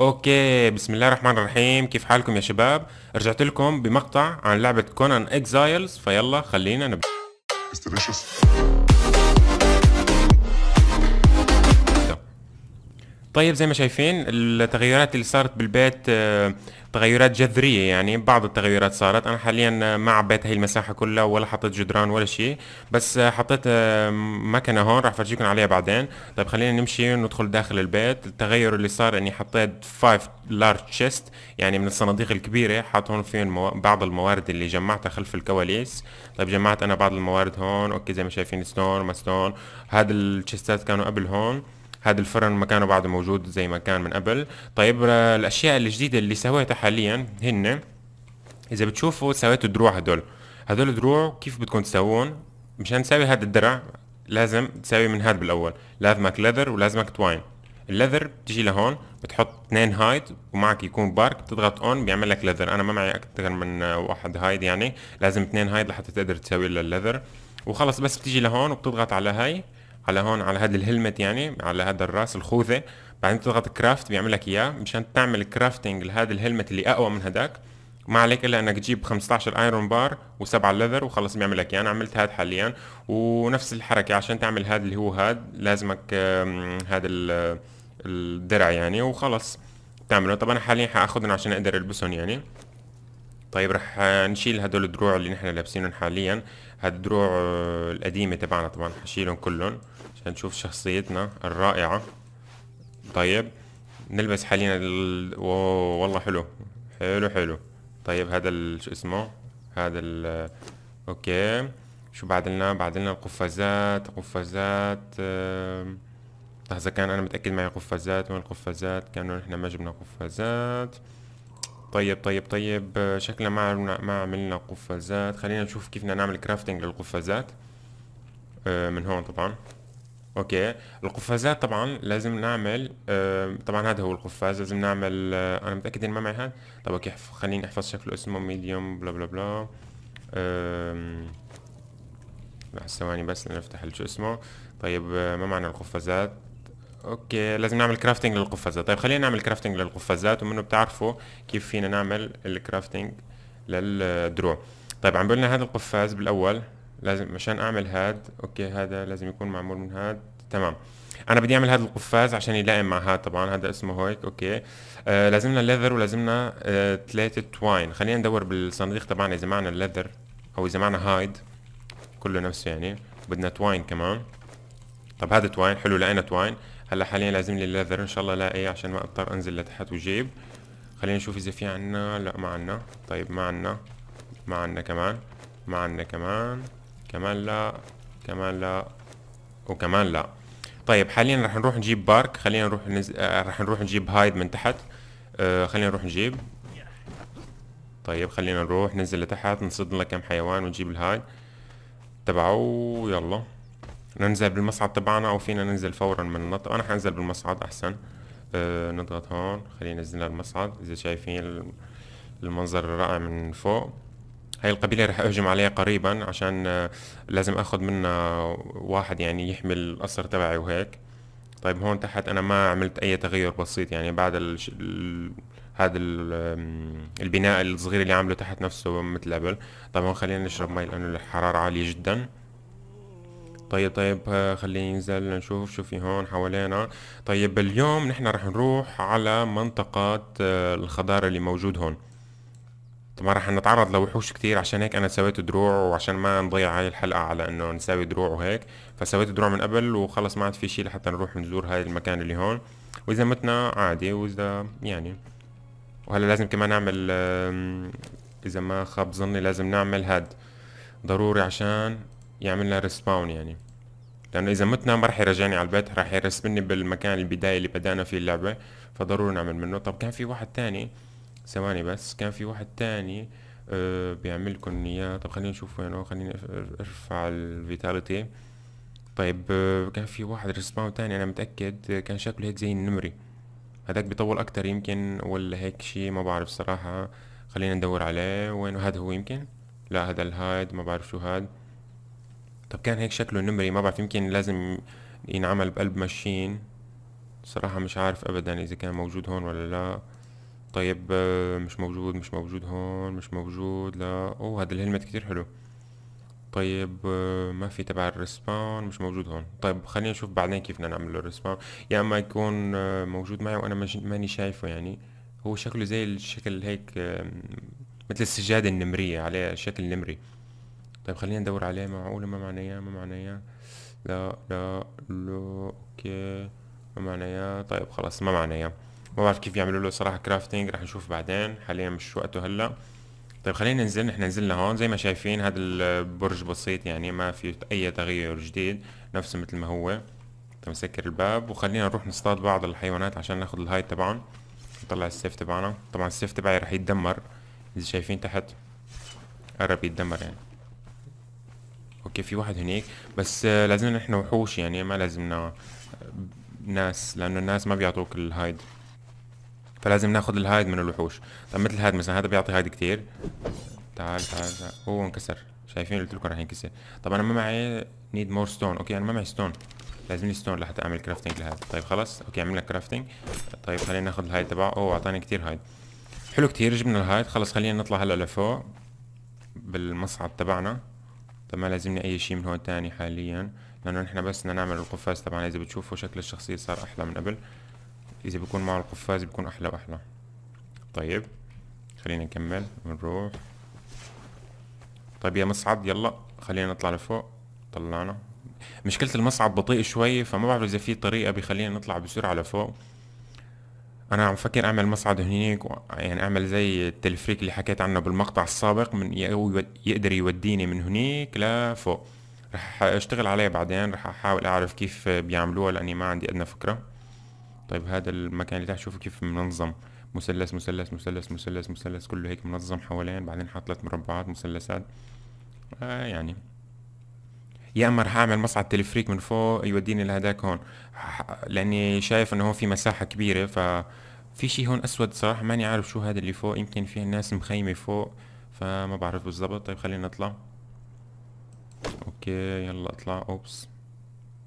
اوكي بسم الله الرحمن الرحيم كيف حالكم يا شباب رجعت لكم بمقطع عن لعبة كونان اكزايلز فيلا خلينا نبدأ طيب زي ما شايفين التغيرات اللي صارت بالبيت آه، تغيرات جذريه يعني بعض التغيرات صارت انا حاليا ما عبيت هي المساحه كلها ولا حطيت جدران ولا شيء بس آه، حطيت آه، مكنه هون راح افرجيكم عليها بعدين طيب خلينا نمشي وندخل داخل البيت التغير اللي صار اني حطيت 5 لارج تشيست يعني من الصناديق الكبيره حاط هون فيهم المو... بعض الموارد اللي جمعتها خلف الكواليس طيب جمعت انا بعض الموارد هون اوكي زي ما شايفين ستون ما ستون هذا التشيستات كانوا قبل هون هذا الفرن مكانه بعده موجود زي ما كان من قبل طيب آه، الاشياء الجديده اللي سويتها حاليا هن اذا بتشوفوا سويتوا دروع هدول هدول الدروع كيف بدكم تسوون مشان تسوي هذا الدرع لازم تسوي من هذا بالاول لازمك ليذر ولازمك توين الليذر بتجي لهون بتحط اثنين هايد ومعك يكون بارك بتضغط اون بيعمل لك ليذر انا ما معي اكثر من آه، واحد هايد يعني لازم اثنين هايد لحتى تقدر تسوي الليذر وخلص بس بتيجي لهون وبتضغط على هاي على هون على هذا الهلمت يعني على هذا الراس الخوذه بعدين تضغط كرافت بيعمل لك اياه مشان تعمل كرافتنج لهذا الهلمت اللي اقوى من هداك ما عليك الا انك تجيب 15 ايرون بار و7 ليذر وخلص بيعمل لك اياه انا عملت هاد حاليا ونفس الحركه عشان تعمل هاد اللي هو هاد لازمك هذا آه، الدرع يعني وخلص تعمله طبعا حاليا حاخذهم عشان اقدر البسهم يعني طيب رح نشيل هدول الدروع اللي نحن لابسينهم حاليا هالدروع آه، القديمة تبعنا طبعا حشيلهم كلهم عشان نشوف شخصيتنا الرائعة طيب نلبس حاليا ال... والله حلو حلو حلو طيب هذا ال... شو اسمه هذا ال... آه، اوكي شو بعد لنا بعد لنا القفازات قفازات آه، لحظة كان انا متأكد معي قفازات وين القفازات كانوا نحن ما جبنا قفازات طيب طيب طيب آه، شكلنا ما عملنا ما عملنا قفازات خلينا نشوف كيف بدنا نعمل كرافتنج للقفازات آه، من هون طبعا اوكي القفازات طبعا لازم نعمل آه، طبعا هذا هو القفاز لازم نعمل انا متاكد ان ما معي هذا طب اوكي خليني احفظ شكله اسمه ميديوم بلا بلا بلا ثواني بس نفتح شو اسمه طيب ما معنى القفازات اوكي لازم نعمل كرافتنج للقفازات طيب خلينا نعمل كرافتنج للقفازات ومنه بتعرفوا كيف فينا نعمل الكرافتنج للدرو طيب عم بقولنا هذا القفاز بالاول لازم عشان اعمل هاد اوكي هذا لازم يكون معمول من هاد تمام انا بدي اعمل هذا القفاز عشان يلائم مع هاد طبعا هذا اسمه هيك اوكي آه لازمنا ليذر ولازمنا آه توين خلينا ندور بالصناديق تبعنا اذا معنا ليذر او اذا معنا هايد كله نفسه يعني بدنا توين كمان طب هذا توين حلو لقينا توين هلا حاليا لازم لي الليذر ان شاء الله الاقي عشان ما اضطر انزل لتحت وجيب خلينا نشوف اذا في عنا لا ما عنا طيب ما عنا ما عنا كمان ما عنا كمان كمان لا كمان لا وكمان لا طيب حاليا رح نروح نجيب بارك خلينا نروح نز... آه، رح نروح نجيب هايد من تحت آه خلينا نروح نجيب طيب خلينا نروح ننزل لتحت نصيد لنا كم حيوان ونجيب الهايد تبعه يلا ننزل بالمصعد تبعنا او فينا ننزل فورا من النطق انا حنزل بالمصعد احسن أه نضغط هون خلينا ننزل المصعد اذا شايفين المنظر الرائع من فوق هاي القبيلة رح اهجم عليها قريبا عشان آه، لازم اخذ منها واحد يعني يحمل القصر تبعي وهيك طيب هون تحت انا ما عملت اي تغيير بسيط يعني بعد ال... ال... هذا البناء الصغير اللي عامله تحت نفسه مثل قبل طبعا خلينا نشرب مي لانه الحرارة عالية جدا طيب طيب آه، خليني ننزل نشوف شو في هون حوالينا طيب اليوم نحن رح نروح على منطقة آه، الخضار اللي موجود هون طبعا رح نتعرض لوحوش كتير عشان هيك انا سويت دروع وعشان ما نضيع هاي الحلقة على انه نساوي دروع وهيك فسويت دروع من قبل وخلص ما عاد في شي لحتى نروح نزور هاي المكان اللي هون واذا متنا عادي واذا يعني وهلا لازم كمان نعمل اذا ما خاب ظني لازم نعمل هاد ضروري عشان يعمل لنا ريسباون يعني لانه اذا متنا ما راح يرجعني على البيت راح يرسمني بالمكان البدايه اللي بدانا فيه اللعبه فضروري نعمل منه طب كان في واحد تاني ثواني بس كان في واحد تاني أه بيعمل لكم اياه طب خلينا نشوف وينه خليني ارفع الفيتاليتي طيب آه، كان في واحد رسمه تاني انا متاكد آه، كان شكله هيك زي النمري هذاك بيطول اكتر يمكن ولا هيك شي ما بعرف صراحه خلينا ندور عليه وين هذا هو يمكن لا هذا الهايد ما بعرف شو هاد طب كان هيك شكله النمري ما بعرف يمكن لازم ينعمل بقلب ماشين صراحة مش عارف أبدا إذا كان موجود هون ولا لا طيب آه، مش موجود مش موجود هون مش موجود لا أوه هذا الهلمت كتير حلو طيب آه، ما في تبع الريسبون مش موجود هون طيب خلينا نشوف بعدين كيف بدنا نعمل له الريسبون يا يعني اما يكون آه، موجود معي وانا ماني شايفه يعني هو شكله زي الشكل هيك مثل السجادة النمرية عليه شكل نمري طيب خلينا ندور عليه معقولة ما معنى اياه ما معنى اياه لا لا لا اوكي ما معنى اياه طيب خلاص ما معنى اياه ما بعرف كيف يعملوا له صراحة كرافتنج رح نشوف بعدين حاليا مش وقته هلا طيب خلينا ننزل نحن نزلنا هون زي ما شايفين هذا البرج بسيط يعني ما في اي تغيير جديد نفسه مثل ما هو طيب نسكر الباب وخلينا نروح نصطاد بعض الحيوانات عشان ناخذ الهايت تبعهم نطلع السيف تبعنا طبعا السيف تبعي رح يتدمر اذا شايفين تحت قرب يتدمر يعني اوكي في واحد هناك بس لازم نحن وحوش يعني ما لازمنا ناس لانه الناس ما بيعطوك الهايد فلازم ناخذ الهايد من الوحوش طب مثل هذا مثلا هذا بيعطي هايد كتير تعال تعال, تعال. هو انكسر شايفين قلت لكم راح ينكسر طب انا ما معي نيد مور ستون اوكي انا ما معي ستون لازم لي ستون لحتى اعمل كرافتنج لهذا طيب خلص اوكي عملنا كرافتنج طيب خلينا ناخذ الهايد تبعه اوه اعطاني كتير هايد حلو كتير جبنا الهايد خلص خلينا نطلع هلا لفوق بالمصعد تبعنا طبعا لازمني اي شيء من هون تاني حاليا لانه نحن بس بدنا نعمل القفاز طبعا اذا بتشوفوا شكل الشخصية صار احلى من قبل اذا بيكون معه القفاز بيكون احلى واحلى طيب خلينا نكمل ونروح طيب يا مصعد يلا خلينا نطلع لفوق طلعنا مشكلة المصعد بطيء شوي فما بعرف اذا في طريقة بخلينا نطلع بسرعة لفوق انا عم فكر اعمل مصعد هنيك يعني اعمل زي التلفريك اللي حكيت عنه بالمقطع السابق من يقدر يوديني من هنيك لفوق رح اشتغل عليه بعدين رح احاول اعرف كيف بيعملوها لاني ما عندي ادنى فكره طيب هذا المكان اللي تحت شوفوا كيف منظم مثلث مثلث مثلث مثلث مثلث كله هيك منظم حوالين بعدين حاطلت مربعات مثلثات آه يعني يا اما راح اعمل مصعد تلفريك من فوق يوديني لهداك هون لاني شايف انه هون في مساحه كبيره ف في شيء هون اسود صراحه ماني عارف شو هذا اللي فوق يمكن في ناس مخيمه فوق فما بعرف بالضبط طيب خلينا نطلع اوكي يلا اطلع اوبس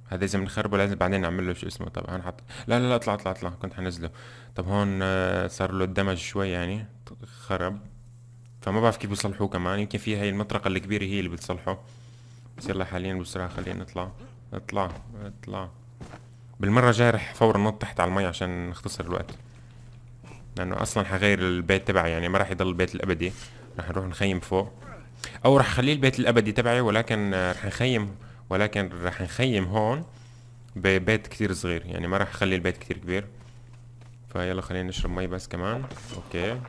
هذا اذا بنخربه لازم بعدين نعمل له شو اسمه طبعا حط لا لا لا اطلع اطلع اطلع كنت حنزله طب هون آه، صار له الدمج شوي يعني خرب فما بعرف كيف بيصلحوه كمان يمكن في هاي المطرقه الكبيره هي اللي بتصلحه بس يلا حاليا بسرعة خلينا نطلع نطلع نطلع بالمرة الجاية رح فورا نط تحت على المي عشان نختصر الوقت لأنه أصلا حغير البيت تبعي يعني ما راح يضل البيت الأبدي رح نروح نخيم فوق أو رح أخليه البيت الأبدي تبعي ولكن رح نخيم ولكن رح نخيم هون ببيت كتير صغير يعني ما راح أخلي البيت كتير كبير فيلا خلينا نشرب مي بس كمان أوكي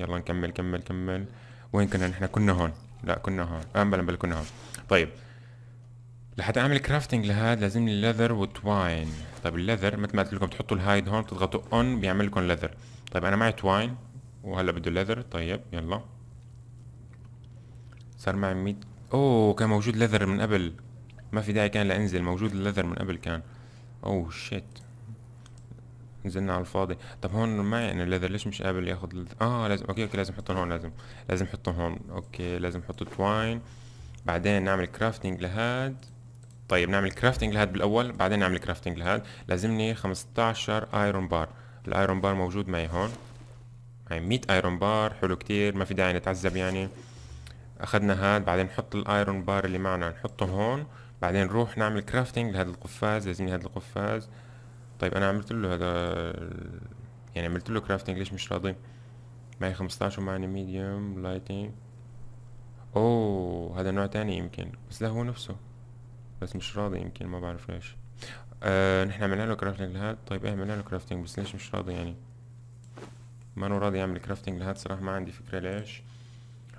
يلا نكمل كمل كمل وين كنا نحن كنا هون لا كنا هون آه بلا بلا كنا هون طيب لحتى اعمل كرافتنج لهذا لازم لي ليذر وتواين طيب الليذر مثل ما قلت لكم بتحطوا الهايد هون بتضغطوا اون بيعمل لكم ليذر طيب انا معي تواين وهلا بده ليذر طيب يلا صار معي 100 اوه كان موجود ليذر من قبل ما في داعي كان لانزل موجود الليذر من قبل كان اوه شيت نزلنا على الفاضي طب هون معي انا الليذر ليش مش قابل ياخذ اه لازم اوكي اوكي لازم احطهم هون لازم لازم احطهم هون اوكي لازم احط تواين بعدين نعمل كرافتنج لهاد طيب نعمل كرافتنج لهاد بالاول بعدين نعمل كرافتنج لهاد لازمني 15 ايرون بار الايرون بار موجود معي هون هاي 100 ايرون بار حلو كتير ما في داعي نتعذب يعني اخذنا هاد بعدين نحط الايرون بار اللي معنا نحطهم هون بعدين نروح نعمل كرافتنج لهذا القفاز لازمني هذا القفاز طيب انا عملت له هذا يعني عملت له كرافتنج ليش مش راضي معي 15 ومعني ميديوم لايتنج اوه هذا نوع تاني يمكن بس لا هو نفسه بس مش راضي يمكن ما بعرف ليش آه نحن عملنا له كرافتنج لهاد طيب ايه عملنا له كرافتنج بس ليش مش راضي يعني ما هو راضي يعمل كرافتنج لهاد صراحه ما عندي فكره ليش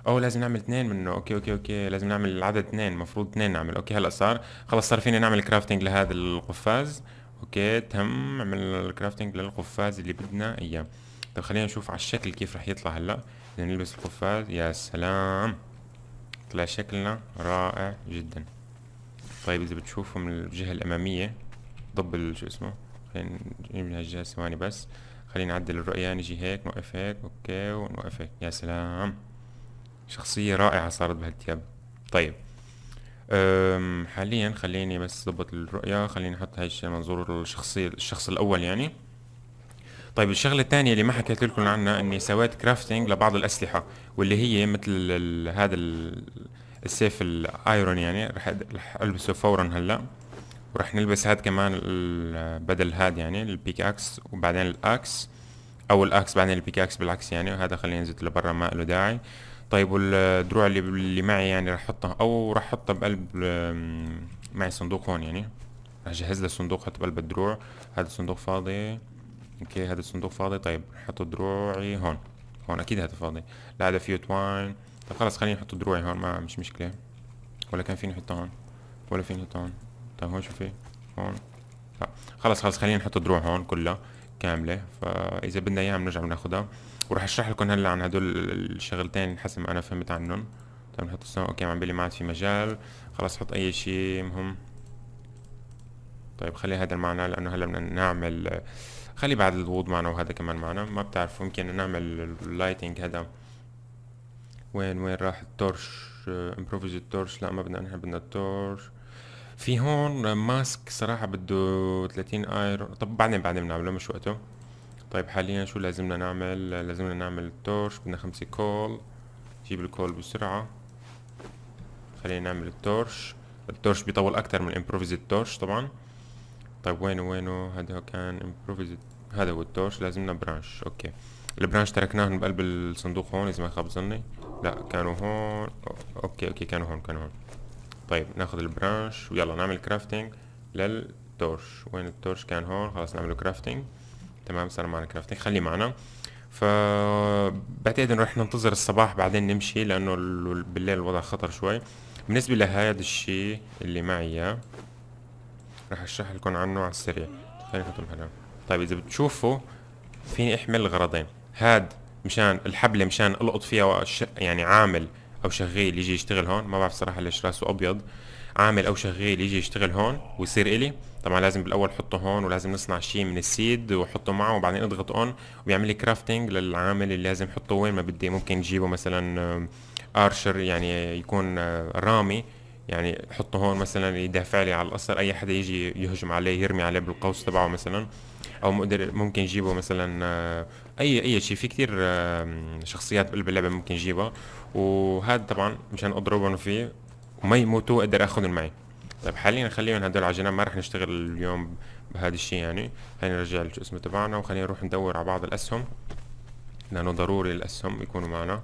اوه لازم نعمل اثنين منه اوكي اوكي اوكي لازم نعمل العدد اثنين المفروض اثنين نعمل اوكي هلا صار خلص صار فينا نعمل كرافتنج لهذا القفاز اوكي تم عملنا الكرافتنج للقفاز اللي بدنا اياه طيب خلينا نشوف على الشكل كيف رح يطلع هلا بدنا نلبس القفاز يا سلام طلع شكلنا رائع جدا طيب اذا بتشوفوا من الجهة الامامية ضب شو اسمه خلينا نجيب من هالجهة ثواني بس خلينا نعدل الرؤية يعني نجي هيك نوقف هيك اوكي ونوقف هيك يا سلام شخصية رائعة صارت بهالتياب طيب حاليا خليني بس ضبط الرؤية خليني احط هاي الشيء منظور الشخصية الشخص الاول يعني طيب الشغلة الثانية اللي ما حكيت لكم عنها اني سويت كرافتنج لبعض الاسلحة واللي هي مثل ال هذا السيف الايرون يعني رح, رح البسه فورا هلا ورح نلبس هذا كمان بدل هذا يعني البيك اكس وبعدين الاكس او الاكس بعدين البيك اكس بالعكس يعني وهذا خليني انزل لبرا ما له داعي طيب والدروع اللي اللي معي يعني رح احطها او رح احطها بقلب معي صندوق هون يعني رح اجهز له صندوق حتى بقلب الدروع هذا الصندوق فاضي اوكي هذا الصندوق فاضي طيب حط دروعي هون هون اكيد هذا فاضي لا هذا فيه توين طيب خلص خليني احط دروعي هون ما مش مشكله ولا كان فيني احطها هون ولا فيني احطها هون طيب هون شو في هون لا. خلص خلص خلينا نحط دروع هون كلها كامله فاذا بدنا اياها بنرجع بناخذها وراح اشرح لكم هلا عن هدول الشغلتين حسب ما انا فهمت عنهم طيب نحط السنة اوكي عم بيلي ما عاد في مجال خلص حط اي شيء مهم طيب خلي هذا معنا لانه هلا بدنا نعمل خلي بعد الضوض معنا وهذا كمان معنا ما بتعرف ممكن نعمل اللايتنج هذا وين وين راح التورش امبروفيز آه، التورش لا ما بدنا نحن بدنا التورش في هون ماسك صراحة بده 30 اير طب بعدين بعدين بنعمله مش وقته طيب حاليا شو لازمنا نعمل لازمنا نعمل التورش بدنا خمسة كول جيب الكول بسرعة خلينا نعمل التورش التورش بيطول اكتر من الامبروفيز التورش طبعا طيب وينه وينه هذا كان امبروفيزد هذا هو التورش لازمنا برانش اوكي البرانش تركناهن بقلب الصندوق هون اذا ما خاب ظني لا كانوا هون اوكي اوكي كانوا هون كانوا هون طيب ناخذ البرانش ويلا نعمل كرافتنج للتورش وين التورش كان هون خلاص نعمله كرافتنج تمام صار معنا كرافتنج خليه معنا ف بعتقد انه رح ننتظر الصباح بعدين نمشي لانه بالليل الوضع خطر شوي بالنسبه لهذا الشيء اللي معي اياه رح اشرح لكم عنه على السريع خلينا نحطهم هلا طيب اذا بتشوفوا فيني احمل الغرضين هاد مشان الحبله مشان القط فيها وش... يعني عامل او شغيل يجي يشتغل هون ما بعرف صراحه ليش راسه ابيض عامل او شغيل يجي يشتغل هون ويصير الي طبعا لازم بالاول احطه هون ولازم نصنع شيء من السيد واحطه معه وبعدين اضغط اون وبيعمل لي كرافتنج للعامل اللي لازم احطه وين ما بدي ممكن نجيبه مثلا ارشر يعني يكون آه، رامي يعني حطه هون مثلا يدافع لي على القصر اي حدا يجي يهجم عليه يرمي عليه بالقوس تبعه مثلا او مقدر ممكن يجيبه مثلا آه، اي اي شيء في كثير شخصيات بقلب اللعبه ممكن يجيبها وهذا طبعا مشان اضربهم فيه وما يموتوا اقدر اخذهم معي طيب حاليا خليهم هدول على جنب ما رح نشتغل اليوم بهذا الشيء يعني خلينا نرجع شو اسمه تبعنا وخلينا نروح ندور على بعض الاسهم لانه ضروري الاسهم يكونوا معنا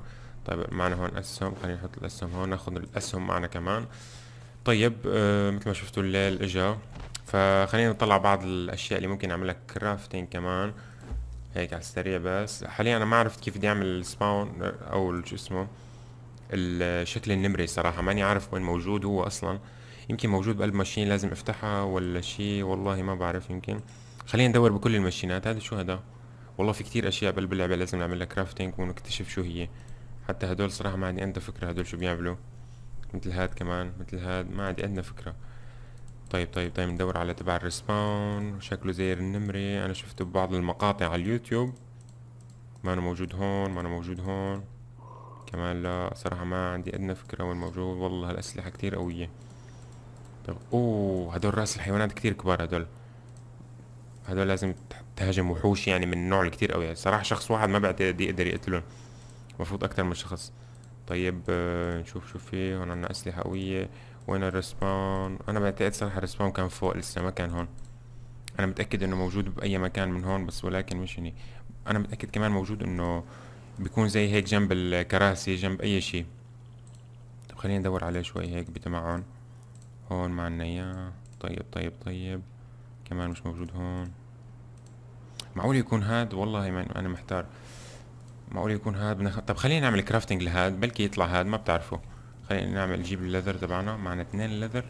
طيب معنا هون اسهم خلينا نحط الاسهم هون ناخذ الاسهم معنا كمان طيب آه مثل ما شفتوا الليل اجا فخلينا نطلع بعض الاشياء اللي ممكن اعملها كرافتين كمان هيك على السريع بس حاليا انا ما عرفت كيف بدي اعمل سباون او شو اسمه الشكل النمري صراحه ماني عارف وين موجود هو اصلا يمكن موجود بقلب ماشين لازم افتحها ولا شيء والله ما بعرف يمكن خلينا ندور بكل الماشينات هذا شو هذا والله في كتير اشياء بقلب اللعبه لازم نعملها كرافتنج ونكتشف شو هي حتى هدول صراحة ما عندي عندنا فكرة هدول شو بيعملوا مثل هاد كمان مثل هاد ما عندي أدنى فكرة طيب طيب طيب ندور على تبع الريسباون شكله زي النمري انا شفته ببعض المقاطع على اليوتيوب ما انا موجود هون ما انا موجود هون كمان لا صراحة ما عندي ادنى فكرة وين موجود والله هالاسلحة كتير قوية طيب اوه هدول راس الحيوانات كتير كبار هدول هدول لازم تهاجم وحوش يعني من النوع الكتير قوي يعني صراحة شخص واحد ما بعتقد يقدر يقتلهم المفروض اكتر من شخص طيب آه، نشوف شو في إيه. هون عنا اسلحه قويه وين الرسبان انا بعتقد صراحه الرسبان كان فوق لسه ما كان هون انا متاكد انه موجود باي مكان من هون بس ولكن مش هني انا متاكد كمان موجود انه بيكون زي هيك جنب الكراسي جنب اي شيء طيب خلينا ندور عليه شوي هيك بتمعن هون ما عنا اياه طيب طيب طيب كمان مش موجود هون معقول يكون هاد والله انا محتار معقول يكون هاد بنخ... طب خلينا نعمل كرافتنج لهاد بلكي يطلع هاد ما بتعرفه خلينا نعمل نجيب الليذر تبعنا معنا اثنين ليذر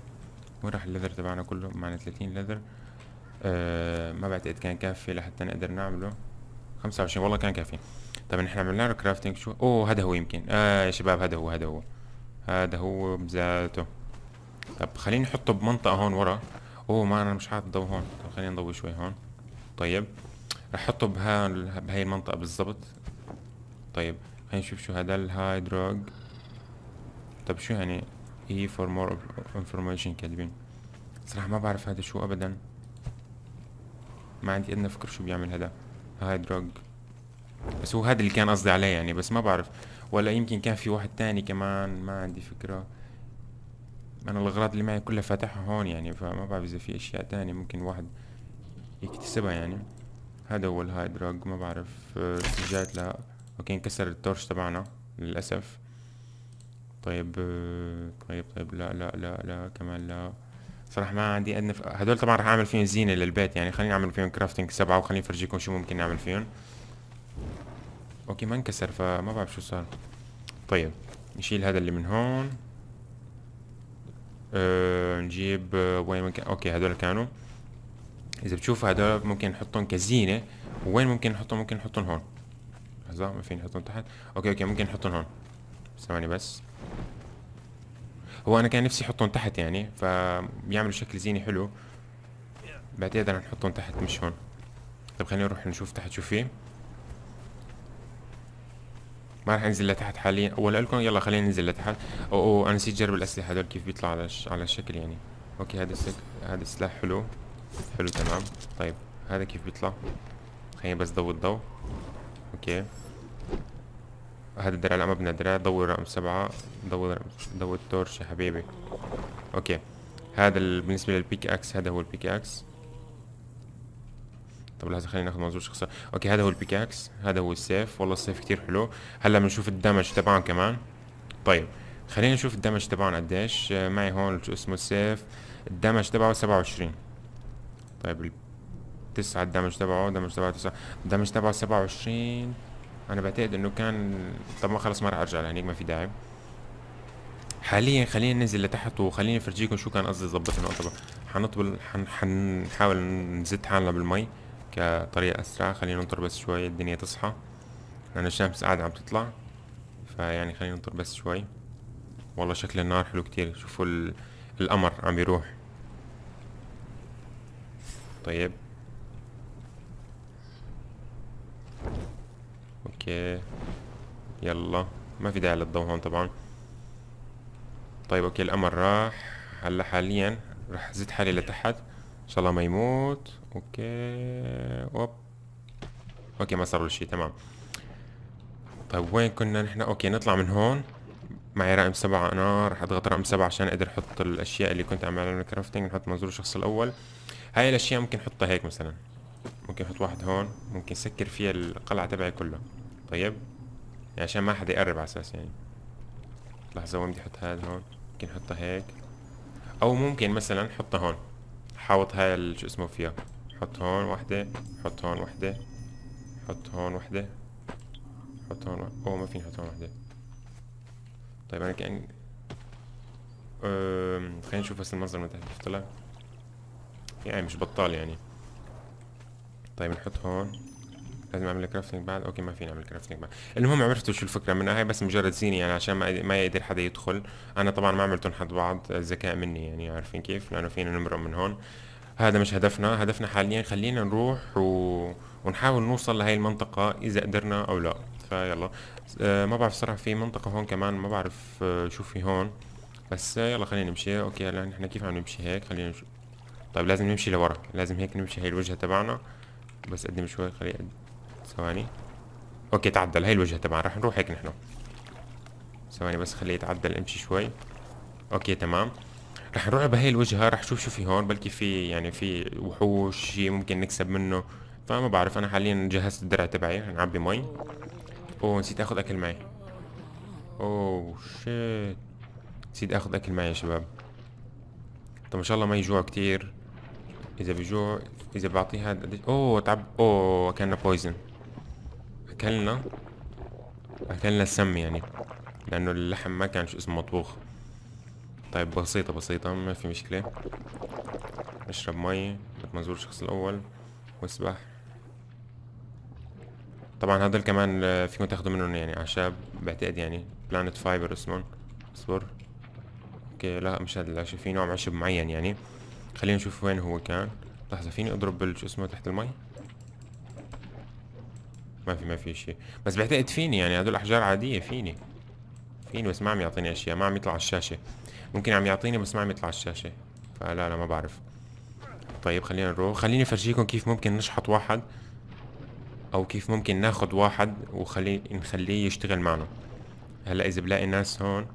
وين راح الليذر تبعنا كله معنا ثلاثين ليذر أه ما بعتقد كان كافي لحتى نقدر نعمله خمسة وعشرين والله كان كافي طب نحن عملنا له كرافتنج شو اوه هذا هو يمكن اه يا شباب هذا هو هذا هو هذا هو بذاته طب خليني نحطه بمنطقة هون ورا اوه ما انا مش حاطط ضوء هون طب خلينا نضوي شوي هون طيب رح احطه بهاي المنطقة بالضبط طيب خلينا نشوف شو هذا الهايدروج طيب شو يعني اي فور مور انفورميشن كاتبين صراحة ما بعرف هذا شو ابدا ما عندي ادنى فكر شو بيعمل هذا هايدروج بس هو هذا اللي كان قصدي عليه يعني بس ما بعرف ولا يمكن كان في واحد تاني كمان ما عندي فكرة انا الاغراض اللي معي كلها فاتحها هون يعني فما بعرف اذا في اشياء تانية ممكن واحد يكتسبها يعني هذا هو الهايدروج ما بعرف آه، سجلت لا اوكي انكسر التورش تبعنا للاسف طيب طيب طيب لا لا لا لا كمان لا صراحة ما عندي ادنى ف... هدول طبعا راح اعمل فيهم زينة للبيت يعني خليني اعمل فيهم كرافتنج سبعة وخليني افرجيكم شو ممكن نعمل فيهم اوكي ما انكسر فما بعرف شو صار طيب نشيل هذا اللي من هون أه نجيب وين ممكن اوكي هدول كانوا اذا بتشوفوا هدول ممكن نحطهم كزينة وين ممكن نحطهم ممكن نحطهم هون لحظة ما فيني احطهم تحت اوكي اوكي ممكن نحطهم هون ثواني بس هو انا كان نفسي احطهم تحت يعني فبيعملوا شكل زيني حلو بعتقد انا نحطهم تحت مش هون طيب خلينا نروح نشوف تحت شو فيه ما راح انزل لتحت حاليا اول لكم يلا خلينا ننزل لتحت او, أو انا نسيت اجرب الاسلحه هذول كيف بيطلع على ش... على الشكل يعني اوكي هذا السك... هذا السلاح حلو حلو تمام طيب هذا كيف بيطلع خلينا بس ضو الضوء اوكي هذا الدرع لا عم ابني درع ضوي رقم سبعة ضوي رقم ضوي التورش يا حبيبي اوكي هذا بالنسبة للبيك اكس هذا هو البيك اكس طب لحظة خلينا ناخذ منظور شخصي اوكي هذا هو البيك اكس هذا هو السيف والله السيف كثير حلو هلا بنشوف الدمج تبعهم كمان طيب خلينا نشوف الدمج تبعهم قديش آه، معي هون شو اسمه السيف الدمج تبعه 27 طيب تسعة الدمج تبعه الدمج تبعه تسعة الدمج تبعه سبعة وعشرين أنا بعتقد إنه كان طب ما خلص ما راح أرجع لهنيك ما في داعي حاليا خلينا ننزل لتحت وخليني افرجيكم شو كان قصدي ظبط النقطة حنطبل حن... حنحاول نزت حالنا بالمي كطريقة أسرع خلينا ننطر بس شوي الدنيا تصحى لأن الشمس قاعدة عم تطلع فيعني خلينا ننطر بس شوي والله شكل النار حلو كتير شوفوا ال... القمر عم يروح طيب اوكي يلا ما في داعي للضوء هون طبعا طيب اوكي الامر راح هلا حاليا راح زيد حالي لتحت ان شاء الله ما يموت اوكي اوب اوكي ما صار له شيء تمام طيب وين كنا نحن اوكي نطلع من هون معي رقم سبعة انا راح اضغط رقم سبعة عشان اقدر احط الاشياء اللي كنت عم اعملها كرافتنج نحط منظور الشخص الاول هاي الاشياء ممكن احطها هيك مثلا ممكن احط واحد هون ممكن سكر فيها القلعة تبعي كلها طيب يعني عشان ما حد يقرب على اساس يعني لحظة وين بدي احط هذا هون ممكن احطها هيك او ممكن مثلا احطها هون حاوط هاي شو اسمه فيها حط هون وحدة حط هون وحدة حط هون وحدة حط هون وحدة. اوه ما فيني احط هون وحدة طيب انا كأن أم... خلينا نشوف بس المنظر من تحت كيف طلع يعني مش بطال يعني طيب نحط هون لازم اعمل كرافتنج بعد اوكي ما فيني اعمل كرافتنج بعد المهم عرفتوا شو الفكره منها هاي بس مجرد زينه يعني عشان ما ما يقدر حدا يدخل انا طبعا ما عملتهم حد بعض ذكاء مني يعني عارفين كيف لانه فينا نمرق من هون هذا مش هدفنا هدفنا حاليا خلينا نروح و... ونحاول نوصل لهي المنطقه اذا قدرنا او لا فيلا آه ما بعرف صراحه في منطقه هون كمان ما بعرف آه شو في هون بس آه يلا خلينا نمشي اوكي هلا نحن كيف عم نمشي هيك خلينا نشوف طيب لازم نمشي لورا لازم هيك نمشي هي الوجهه تبعنا بس قدم شوي خلي ثواني اوكي تعدل هاي الوجهه تبعنا رح نروح هيك نحن ثواني بس خليه يتعدل امشي شوي اوكي تمام رح نروح بهي الوجهه رح شوف شو في هون بلكي في يعني في وحوش شيء ممكن نكسب منه فما بعرف انا حاليا جهزت الدرع تبعي نعبي مي اوه نسيت اخذ اكل معي اوه شيت نسيت اخذ اكل معي يا شباب طب ان شاء الله ما يجوع كثير اذا بجوع اذا بعطيه هذا اوه تعب اوه كان بويزن اكلنا اكلنا السم يعني لانه اللحم ما كان شو اسمه مطبوخ طيب بسيطة بسيطة ما في مشكلة اشرب مي نزور الشخص الاول واسبح طبعا هذا كمان فيكم تاخذوا منهم يعني اعشاب بعتقد يعني بلانت فايبر اسمهم اصبر اوكي لا مش هذا العشب في نوع عشب معين يعني خلينا نشوف وين هو كان لحظة فيني اضرب شو اسمه تحت المي ما في ما في شيء بس بعتقد فيني يعني هدول احجار عاديه فيني فيني بس ما عم يعطيني اشياء ما عم يطلع على الشاشه ممكن عم يعطيني بس ما عم يطلع على الشاشه فلا لا ما بعرف طيب خلينا نروح خليني افرجيكم كيف ممكن نشحط واحد او كيف ممكن ناخد واحد وخليه نخليه يشتغل معنا هلا اذا بلاقي ناس هون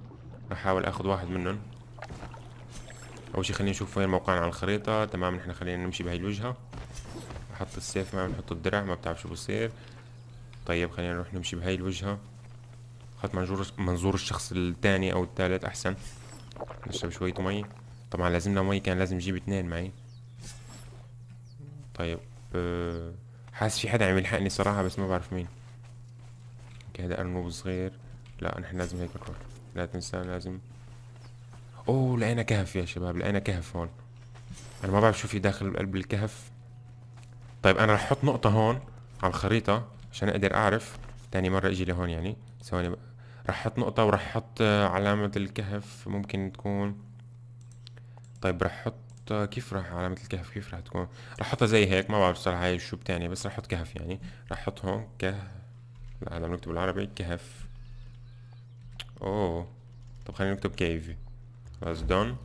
رح احاول اخذ واحد منهم اول شي خلينا نشوف وين موقعنا على الخريطه تمام نحن خلينا نمشي بهي الوجهه احط السيف ما بنحط الدرع ما بتعرف شو بصير طيب خلينا نروح نمشي بهاي الوجهة خط منظور منظور الشخص الثاني او الثالث احسن نشرب شوية مي طبعا لازمنا مي كان لازم نجيب اثنين معي طيب آه، حاسس في حدا عم يلحقني صراحة بس ما بعرف مين اوكي هذا ارنوب صغير لا نحن لازم هيك نروح لا تنسى لازم اوه لقينا كهف يا شباب لقينا كهف هون انا ما بعرف شو في داخل قلب الكهف طيب انا رح احط نقطة هون على الخريطة عشان اقدر اعرف تاني مرة اجي لهون يعني ثواني رح احط نقطة ورح احط علامة الكهف ممكن تكون طيب رح احط كيف رح علامة الكهف كيف رح تكون رح احطها زي هيك ما بعرف صراحة هاي شو بتعني بس رح احط كهف يعني رح احط هون كهف لا هذا بنكتب بالعربي كهف اوه طب خلينا نكتب كيف بس دون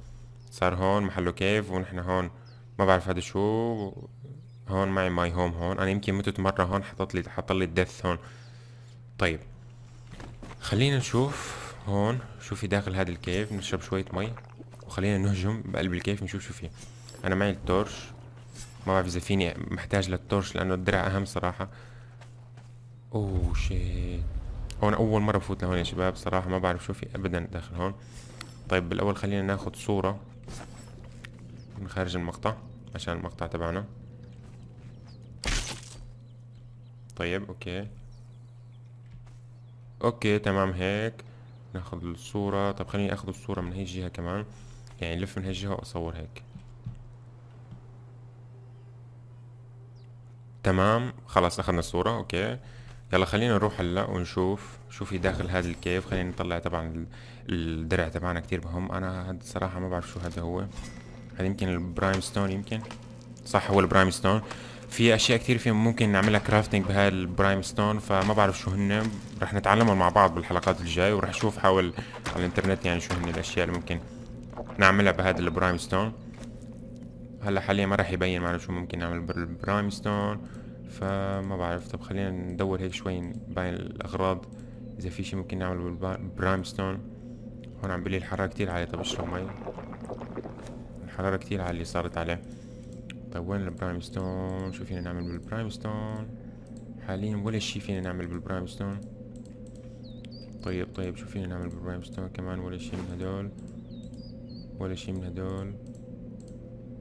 صار هون محله كيف ونحن هون ما بعرف هذا شو هون معي ماي هوم هون انا يمكن متت مره هون حطت لي حط لي الدث هون طيب خلينا نشوف هون شو في داخل هذا الكيف نشرب شويه مي وخلينا نهجم بقلب الكيف نشوف شو فيه انا معي التورش ما بعرف اذا فيني محتاج للتورش لانه الدرع اهم صراحه اوه شيت هون اول مره بفوت لهون يا شباب صراحه ما بعرف شو في ابدا داخل هون طيب بالاول خلينا ناخذ صوره من خارج المقطع عشان المقطع تبعنا طيب اوكي اوكي تمام هيك ناخذ الصورة طب خليني اخذ الصورة من هي الجهة كمان يعني لف من هي الجهة واصور هيك تمام خلاص اخذنا الصورة اوكي يلا خلينا نروح هلا ونشوف شو في داخل هذا الكيف خلينا نطلع طبعا الدرع تبعنا كتير مهم انا هاد الصراحة ما بعرف شو هذا هو هذا يمكن البرايم ستون يمكن صح هو البرايم ستون في اشياء كتير في ممكن نعملها كرافتنج بهاي البرايم ستون فما بعرف شو هن رح نتعلمهم مع بعض بالحلقات الجاي ورح اشوف حول على الانترنت يعني شو هن الاشياء اللي ممكن نعملها بهذا البرايم ستون هلا حاليا ما رح يبين معنا شو ممكن نعمل بالبرايم ستون فما بعرف طب خلينا ندور هيك شوي باين الاغراض اذا في شي ممكن نعمله بالبرايم ستون هون عم بلي الحرارة كتير عالية طب اشرب مي الحرارة كتير عالية صارت عليه طيب وين البرايم ستون شو فينا نعمل بالبرايم ستون حاليا ولا شي فينا نعمل بالبرايم ستون طيب طيب شو فينا نعمل بالبرايم ستون كمان ولا شي من هدول ولا شي من هدول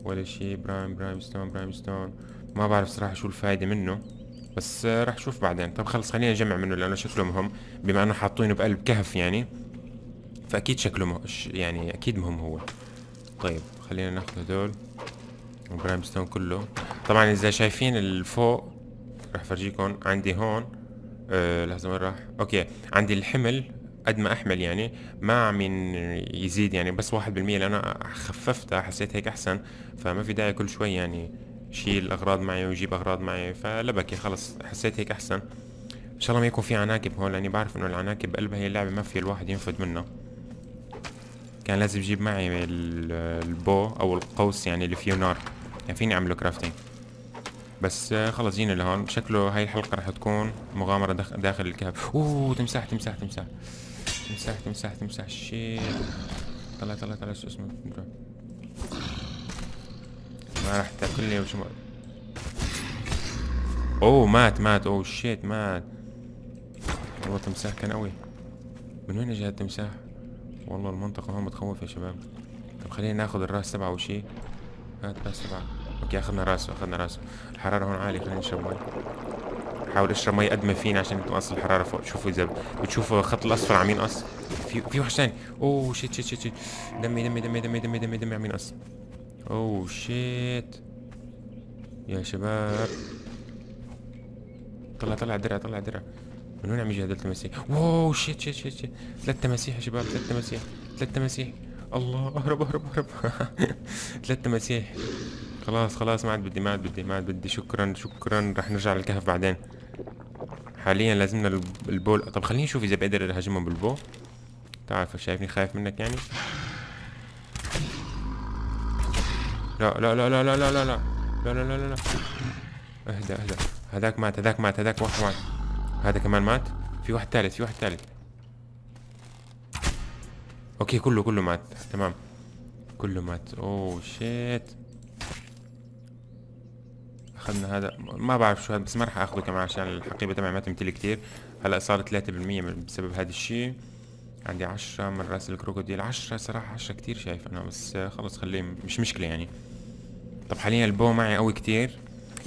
ولا شي برايم برايم ستون برايم ستون ما بعرف صراحة شو الفائدة منه بس راح اشوف بعدين طب خلص خلينا نجمع منه لانه شكله مهم بما انه حاطينه بقلب كهف يعني فاكيد شكله مه... يعني اكيد مهم هو طيب خلينا ناخذ هدول البرايم ستون كله طبعا اذا شايفين الفوق رح فرجيكم عندي هون أه لحظة وين راح اوكي عندي الحمل قد ما احمل يعني ما عم يزيد يعني بس واحد بالمية انا خففتها حسيت هيك احسن فما في داعي كل شوي يعني شيل اغراض معي وجيب اغراض معي فلبكي خلص حسيت هيك احسن ان شاء الله ما يكون في عناكب هون لاني بعرف انه العناكب قلبها هي اللعبة ما في الواحد ينفد منها كان لازم اجيب معي البو او القوس يعني اللي فيه نار كان فيني اعمله كرافتين بس آه، خلص جينا لهون شكله هاي الحلقه رح تكون مغامره داخل الكهف اوه تمساح تمساح تمساح تمساح تمساح تمساح شيت طلع طلع طلع شو اسمه ما راح تاكلني وشو اوه مات مات اوه شيت مات والله تمساح كان قوي من وين اجى هالتمساح والله المنطقه هون بتخوف يا شباب طب خلينا ناخذ الراس تبعه وشي هات راس تبعه اوكي اخذنا راسه اخذنا راسه الحراره هون عاليه خلينا نشرب مي حاول اشرب مي قد ما فينا عشان تنقص الحراره فوق شوفوا اذا بتشوفوا الخط الاصفر عم ينقص في في وحش ثاني اوه شيت شيت شيت شيت دمي دمي دمي دمي دمي دمي دمي عم ينقص اوه شيت يا شباب طلع طلع الدرع طلع الدرع من وين عم يجي هذا التماسيح؟ واو شيت شيت شيت شيت ثلاث تماسيح يا شباب ثلاث تماسيح ثلاث تماسيح الله اهرب اهرب اهرب ثلاث تماسيح خلاص خلاص ما عاد بدي ما عاد بدي ما عاد بدي شكرا شكرا رح نرجع للكهف بعدين حاليا لازمنا البول طب خليني اشوف اذا بقدر اهاجمهم بالبو تعرف شايفني خايف منك يعني لا لا لا لا لا لا لا لا لا لا لا لا لا اهدى اهدى هذاك مات هذاك مات هذاك واحد مات هذا كمان مات في واحد ثالث في واحد ثالث اوكي كله كله مات تمام كله مات اوه شيت اخذنا هذا ما بعرف شو هذا بس ما راح اخذه كمان عشان الحقيبه تبعي ما تمتلي كتير هلا صار 3% بسبب هذا الشيء عندي 10 من راس الكروكوديل 10 صراحه 10 كتير شايف انا بس خلص خليه مش مشكله يعني طب حاليا البو معي قوي كتير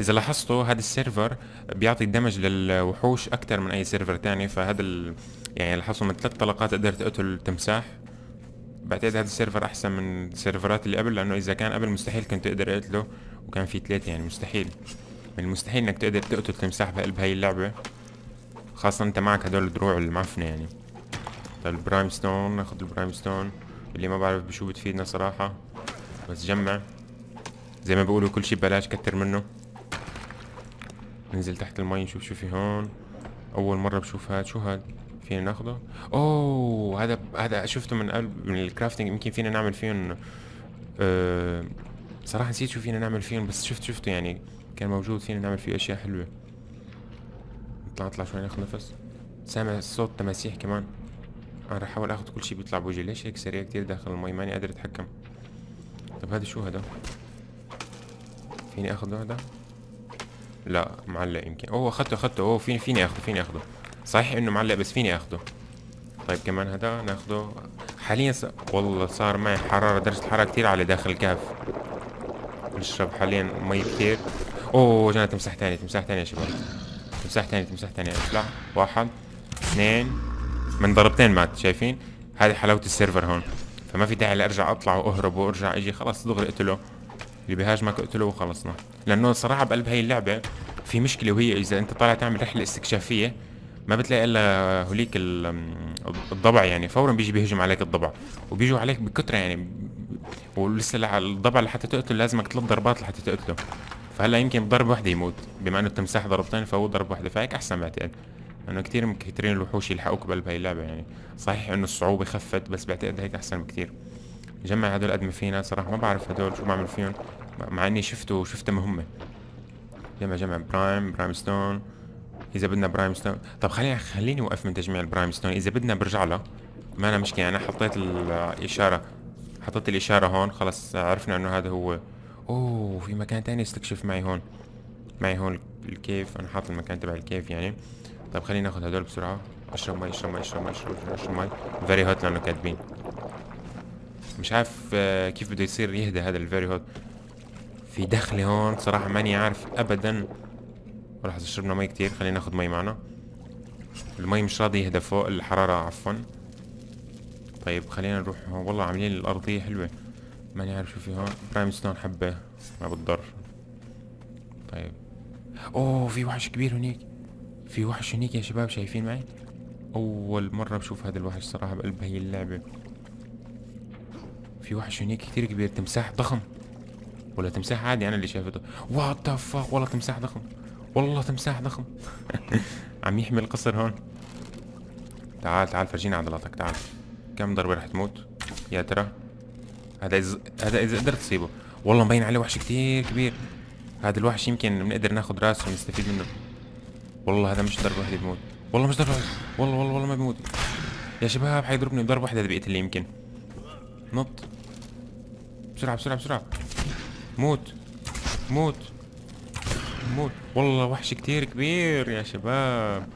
اذا لاحظتوا هذا السيرفر بيعطي دمج للوحوش اكثر من اي سيرفر تاني فهذا ال... يعني لاحظتوا من ثلاث طلقات قدرت اقتل تمساح بعتقد هذا السيرفر احسن من السيرفرات اللي قبل لانه اذا كان قبل مستحيل كنت تقدر اقتله وكان في ثلاثه يعني مستحيل من المستحيل انك تقدر تقتل تمساح بقلب هاي اللعبه خاصه انت معك هدول الدروع المعفنه يعني طيب البرايم ستون ناخذ البرايم ستون اللي ما بعرف بشو بتفيدنا صراحه بس جمع زي ما بيقولوا كل شيء ببلاش كتر منه ننزل تحت المي نشوف شو في هون اول مره بشوف هاد شو هاد فينا ناخده اوه هذا هذا شفته من قبل من الكرافتنج يمكن فينا نعمل فيهم أه صراحه نسيت شو فينا نعمل فيهم بس شفت شفته يعني كان موجود فينا نعمل فيه اشياء حلوه نطلع نطلع شوي ناخذ نفس سامع صوت تماسيح كمان انا راح احاول اخذ كل شيء بيطلع بوجهي ليش هيك سريع كثير داخل المي ماني قادر اتحكم طب هذا شو هذا فيني اخذه هذا لا معلق يمكن اوه اخذته اخذته اوه فيني فيني اخذه فيني اخذه صحيح انه معلق بس فيني اخده طيب كمان هذا ناخده حاليا س... والله صار معي حرارة درجة الحرارة كتير عالية داخل الكهف نشرب حاليا مي كتير اوه جانا تمساح تاني تمساح تاني يا شباب تمساح تاني تمساح تاني اطلع واحد اثنين من ضربتين مات شايفين هذه حلاوة السيرفر هون فما في داعي لارجع اطلع واهرب وارجع اجي خلص دغري اقتله اللي بهاجمك اقتله وخلصنا لانه صراحة بقلب هاي اللعبة في مشكلة وهي اذا انت طالع تعمل رحلة استكشافية ما بتلاقي الا هوليك الضبع يعني فورا بيجي بيهجم عليك الضبع وبيجوا عليك بكثره يعني ولسه الضبع لحتى تقتله لازمك ثلاث ضربات لحتى تقتله فهلا يمكن بضرب واحده يموت بما انه التمساح ضربتين فهو ضرب واحده فهيك احسن بعتقد انه كثير كثيرين الوحوش يلحقوك بقلب هي اللعبه يعني صحيح انه الصعوبه خفت بس بعتقد هيك احسن بكثير جمع هدول قد ما فينا صراحه ما بعرف هدول شو بعمل فيهم مع اني شفته وشفته مهمه جمع جمع برايم برايم ستون اذا بدنا برايم ستون طب خليني خليني اوقف من تجميع البرايم ستون اذا بدنا برجع له ما انا مشكله انا حطيت الاشاره حطيت الاشاره هون خلص عرفنا انه هذا هو اوه في مكان تاني استكشف معي هون معي هون الكيف انا حاط المكان تبع الكيف يعني طيب خلينا ناخذ هدول بسرعه اشرب مي اشرب مي اشرب مي اشرب مي اشرب مي فيري هوت لانه كاتبين مش عارف آه، كيف بده يصير يهدى هذا الفيري هوت في دخلة هون صراحة ماني عارف ابدا لحظة شربنا مي كتير خلينا ناخذ مي معنا المي مش راضي يهدى فوق الحرارة عفوا طيب خلينا نروح والله عاملين الأرضية حلوة ماني عارف شو في هون برايم ستون حبة ما بتضر طيب اوه في وحش كبير هنيك في وحش هنيك يا شباب شايفين معي اول مرة بشوف هذا الوحش صراحة بقلب هي اللعبة في وحش هنيك كتير كبير تمساح ضخم ولا تمساح عادي انا اللي شايفته وات ذا والله تمساح ضخم والله تمساح ضخم عم يحمي القصر هون تعال تعال فرجينا عضلاتك تعال كم ضربه رح تموت يا ترى هذا إز... هذا اذا قدرت تصيبه والله مبين عليه وحش كثير كبير هذا الوحش يمكن بنقدر ناخذ راسه ونستفيد منه والله هذا مش ضربه وحده بموت والله مش ضربه والله والله والله ما بموت يا شباب حيضربني بضربه وحده بيقتلني يمكن نط بسرعه بسرعه بسرعه موت موت موت والله وحش كتير كبير يا شباب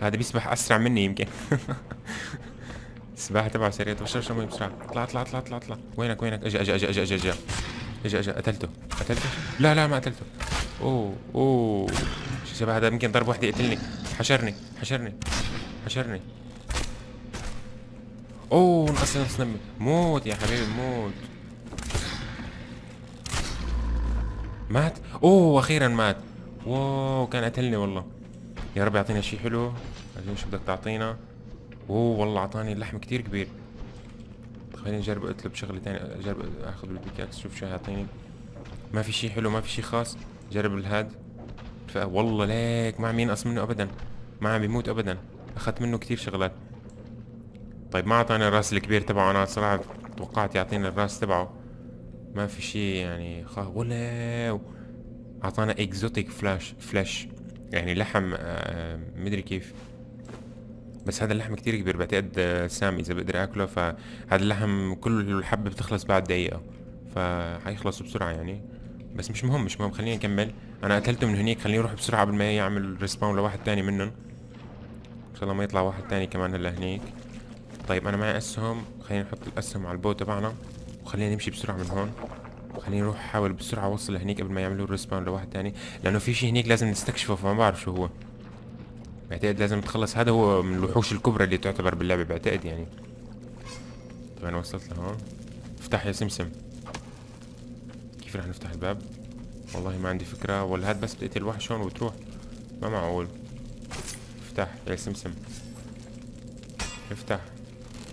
هذا بيسبح اسرع مني يمكن السباحه تبعه سريعه طب شو بسرعه اطلع اطلع اطلع اطلع اطلع وينك وينك اجا اجا اجا اجا اجا اجا اجا اجا قتلته قتلته لا لا ما قتلته اوه اوه شباب هذا يمكن ضرب وحده يقتلني حشرني حشرني حشرني اوه نقص نفس نمي موت يا حبيبي موت مات اوه اخيرا مات واو كان قتلني والله يا رب يعطينا شيء حلو خلينا شو بدك تعطينا اوه والله اعطاني اللحم كثير كبير خليني اجرب اطلب شغله ثانيه اجرب اخذ بالبيكاكس شوف شو يعطيني ما في شيء حلو ما في شيء خاص جرب الهاد والله ليك ما عم ينقص منه ابدا ما عم بيموت ابدا اخذت منه كثير شغلات طيب ما اعطاني الراس الكبير تبعه انا صراحه توقعت يعطيني الراس تبعه ما في شيء يعني خاف ولا اعطانا اكزوتيك فلاش فلاش يعني لحم آه، مدري كيف بس هذا اللحم كتير كبير بعتقد آه، سامي اذا بقدر اكله فهذا اللحم كل الحبه بتخلص بعد دقيقه فحيخلص بسرعه يعني بس مش مهم مش مهم خليني اكمل انا قتلته من هنيك خليني اروح بسرعه قبل ما يعمل ريسبون لواحد تاني منهم ان شاء الله ما يطلع واحد تاني كمان هلا هنيك طيب انا معي اسهم خلينا نحط الاسهم على البو تبعنا وخلينا نمشي بسرعة من هون خليني اروح احاول بسرعة اوصل لهنيك قبل ما يعملوا الريسباون لواحد تاني لانه في شيء هنيك لازم نستكشفه فما بعرف شو هو بعتقد لازم نتخلص هذا هو من الوحوش الكبرى اللي تعتبر باللعبة بعتقد يعني طبعا انا وصلت لهون افتح يا سمسم كيف رح نفتح الباب والله ما عندي فكرة ولا هاد بس بتقتل وحش هون وتروح ما معقول افتح يا سمسم افتح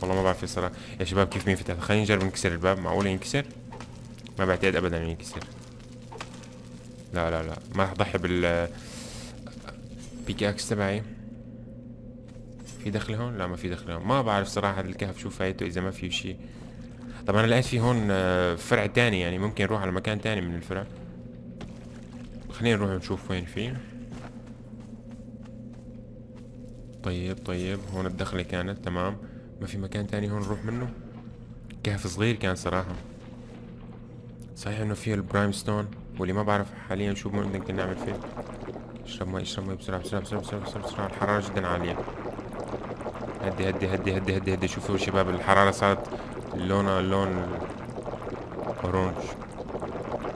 والله ما بعرف الصراحه يا شباب كيف بينفتح خلينا نجرب نكسر الباب معقول ينكسر ما بعتقد ابدا ينكسر لا لا لا ما راح اضحي بال بيك اكس تبعي في دخل هون لا ما في دخل هون ما بعرف صراحه الكهف شو فايته اذا ما في شيء طبعا انا لقيت في هون آه، فرع تاني يعني ممكن نروح على مكان تاني من الفرع خلينا نروح نشوف وين في طيب طيب هون الدخلة كانت تمام ما في مكان تاني هون نروح منه كهف صغير كان صراحة صحيح انه فيه البرايم ستون واللي ما بعرف حاليا شو ممكن نعمل فيه اشرب مي اشرب مي بسرعة بسرعة بسرعة بسرعة بسرعة, بسرعة. الحرارة جدا عالية هدي هدي هدي هدي هدي هدي شوفوا شباب الحرارة صارت لونها لون اورانج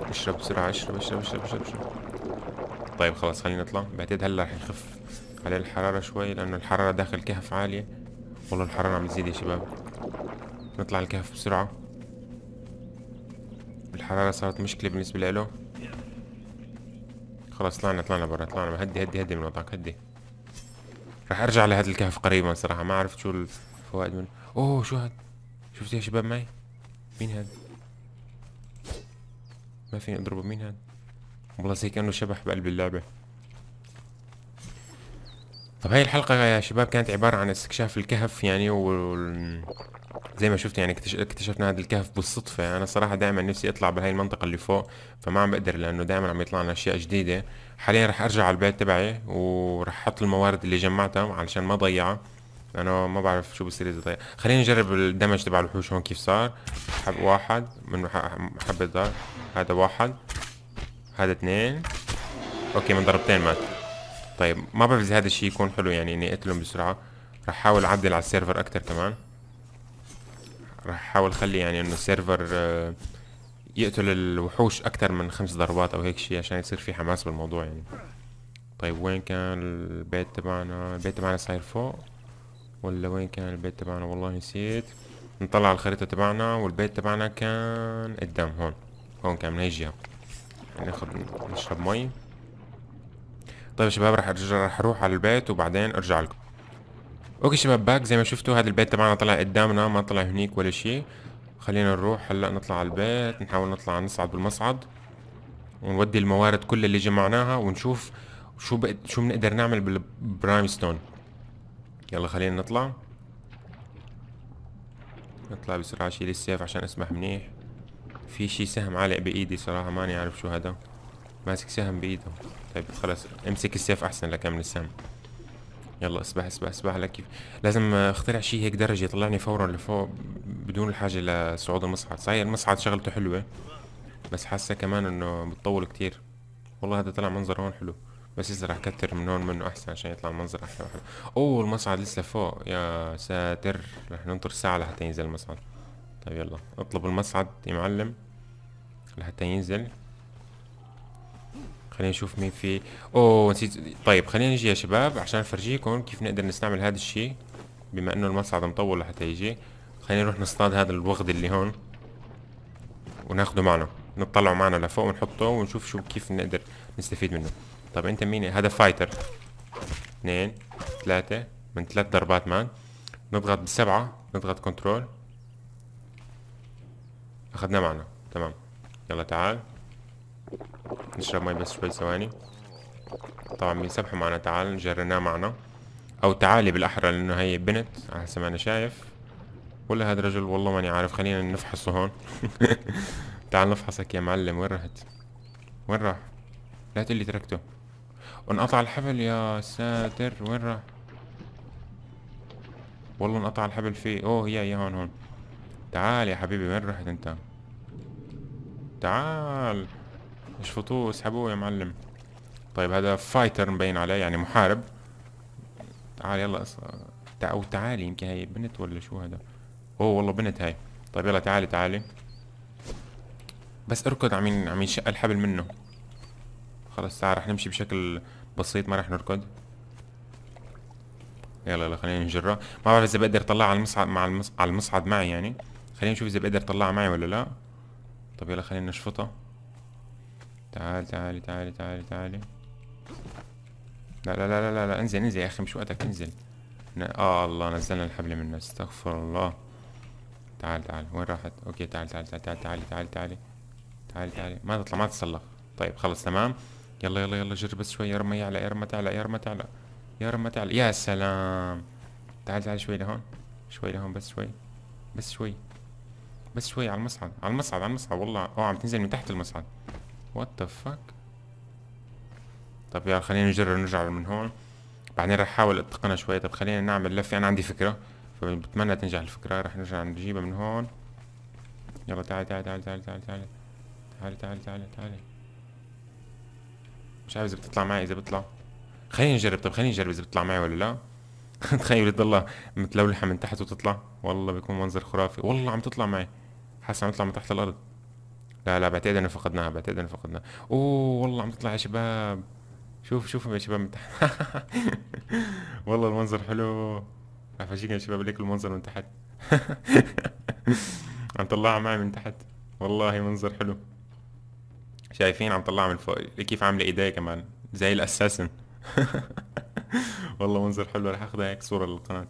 اشرب بسرعة اشرب اشرب اشرب اشرب, اشرب. طيب خلاص خلينا نطلع بعتقد هلا رح نخف عليه الحرارة شوي لأنه الحرارة داخل الكهف عالية والله الحرارة عم تزيد يا شباب نطلع الكهف بسرعة الحرارة صارت مشكلة بالنسبة له خلاص طلعنا طلعنا برا طلعنا هدي هدي هدي من وضعك هدي رح ارجع لهذا الكهف قريبا صراحة ما عرفت شو الفوائد منه اوه شو هاد شفت يا شباب معي مين هاد ما فيني اضربه مين هاد والله زي كأنه شبح بقلب اللعبة طب هاي الحلقة يا شباب كانت عبارة عن استكشاف الكهف يعني و زي ما شفت يعني اكتشفنا هذا الكهف بالصدفة أنا صراحة دائما نفسي أطلع بهاي المنطقة اللي فوق فما عم بقدر لأنه دائما عم يطلع لنا أشياء جديدة حاليا رح أرجع على البيت تبعي ورح أحط الموارد اللي جمعتها علشان ما أضيعها لأنه ما بعرف شو بصير إذا ضيع خلينا نجرب الدمج تبع الوحوش هون كيف صار حب واحد من حبة ضرب هذا واحد هذا اثنين أوكي من ضربتين مات طيب ما بعرف اذا هذا الشيء يكون حلو يعني اني اقتلهم بسرعه رح احاول اعدل على السيرفر اكثر كمان رح احاول اخلي يعني انه السيرفر آه، يقتل الوحوش اكثر من خمس ضربات او هيك شيء عشان يصير في حماس بالموضوع يعني طيب وين كان البيت تبعنا البيت تبعنا صاير فوق ولا وين كان البيت تبعنا والله نسيت نطلع على الخريطه تبعنا والبيت تبعنا كان قدام هون هون كان من هي الجهه يعني ناخذ نشرب مي طيب يا شباب راح راح اروح على البيت وبعدين ارجع لكم اوكي شباب باك زي ما شفتوا هذا البيت تبعنا طلع قدامنا ما طلع هنيك ولا شيء خلينا نروح هلا نطلع على البيت نحاول نطلع نصعد بالمصعد ونودي الموارد كل اللي جمعناها ونشوف شو شو بنقدر نعمل بالبرايم ستون يلا خلينا نطلع نطلع بسرعة شيل السيف عشان اسمح منيح في شي سهم عالق بايدي صراحة ماني عارف شو هذا ماسك سهم بايده طيب خلاص امسك السيف احسن لك من السام يلا اسبح اسبح اسبح لك كيف لازم اخترع شيء هيك درجه يطلعني فورا لفوق بدون الحاجه لصعود المصعد صحيح المصعد شغلته حلوه بس حاسه كمان انه بتطول كتير والله هذا طلع منظر هون حلو بس اذا رح كتر من هون منه احسن عشان يطلع منظر احلى وحلو اوه المصعد لسه فوق يا ساتر رح ننطر ساعه لحتى ينزل المصعد طيب يلا اطلب المصعد يا معلم لحتى ينزل خلينا نشوف مين في اوه نسيت طيب خلينا نجي يا شباب عشان نفرجيكم كيف نقدر نستعمل هذا الشيء بما انه المصعد مطول لحتى يجي خلينا نروح نصطاد هذا الوغد اللي هون وناخده معنا نطلعه معنا لفوق ونحطه ونشوف شو كيف نقدر نستفيد منه طب انت مين هذا فايتر اثنين ثلاثة من ثلاث ضربات مان نضغط بسبعة نضغط كنترول اخذناه معنا تمام يلا تعال نشرب مي بس شوي ثواني طبعا بيسبحوا معنا تعال جريناه معنا او تعالي بالاحرى لانه هي بنت على حسب ما انا شايف ولا هذا رجل والله ماني عارف خلينا نفحصه هون تعال نفحصك يا معلم وين رحت وين راح لا تقلي تركته انقطع الحبل يا ساتر وين راح والله انقطع الحبل فيه اوه هي هي هون هون تعال يا حبيبي وين رحت انت تعال اشفطوه واسحبوه يا معلم طيب هذا فايتر مبين عليه يعني محارب تعال يلا او تعالي يمكن هي بنت ولا شو هذا اوه والله بنت هاي طيب يلا تعالي تعالي بس اركض عم عم ينشق الحبل منه خلص تعال رح نمشي بشكل بسيط ما رح نركض يلا يلا خلينا نجرها ما بعرف اذا بقدر اطلعها على المصعد مع المصعد على المصعد معي يعني خلينا نشوف اذا بقدر اطلعها معي ولا لا طيب يلا خلينا نشفطها تعال تعال تعال تعال تعال لا لا لا لا لا انزل انزل يا اخي مش وقتك انزل اه الله نزلنا الحبل منه استغفر الله تعال تعال وين راحت اوكي تعال تعال تعال تعال تعال تعال تعال تعال تعال ما تطلع ما تتسلق طيب خلص تمام يلا يلا يلا جرب بس شوي يا رما يعلى يا رما تعلى يا رما تعلى يا رما تعلى يا سلام تعال تعال شوي لهون شوي لهون بس شوي بس شوي بس شوي على المصعد على المصعد على المصعد والله اوه عم تنزل من تحت المصعد وات ذا فاك طب يلا خلينا نجرب نرجع من هون بعدين رح احاول اتقنها شوي طب خلينا نعمل لفه انا يعني عندي فكره فبتمنى تنجح الفكره رح نرجع نجيبها من هون يلا تعال تعال تعال تعال تعال تعال تعال تعال تعال تعال مش عارف اذا بتطلع معي اذا بطلع خلينا نجرب طب خلينا نجرب اذا بتطلع معي ولا لا تخيل تضلها متلولحه من تحت وتطلع والله بيكون منظر خرافي والله عم تطلع معي حاسس عم تطلع من تحت الارض لا لا بعتقد انه فقدناها بعتقد انه فقدناها اوه والله عم تطلع يا شباب شوف شوف يا شباب من تحت والله المنظر حلو افاجئك يا شباب ليك المنظر من تحت عم طلعها معي من تحت والله منظر حلو شايفين عم طلعها من فوق كيف عامله ايديا كمان زي الاساسن والله منظر حلو رح اخذها هيك صوره للقناه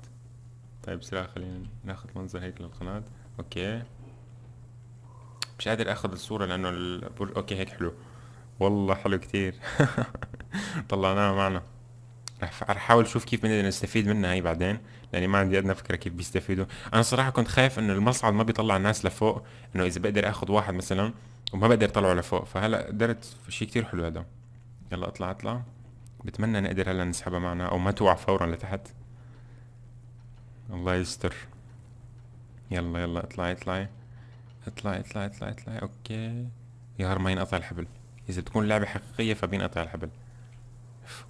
طيب بسرعه خلينا ناخذ منظر هيك للقناه اوكي مش قادر اخذ الصورة لانه البرج اوكي هيك حلو والله حلو كتير طلعناها معنا رح احاول اشوف كيف بنقدر نستفيد منها هي بعدين لاني ما عندي ادنى فكره كيف بيستفيدوا انا صراحه كنت خايف انه المصعد ما بيطلع الناس لفوق انه اذا بقدر اخذ واحد مثلا وما بقدر اطلعه لفوق فهلا قدرت شيء كتير حلو هذا يلا اطلع اطلع بتمنى نقدر هلا نسحبها معنا او ما توقع فورا لتحت الله يستر يلا يلا اطلعي اطلعي اطلع اطلع اطلع اطلع اوكي يا ما ينقطع الحبل اذا بتكون لعبه حقيقية فبينقطع الحبل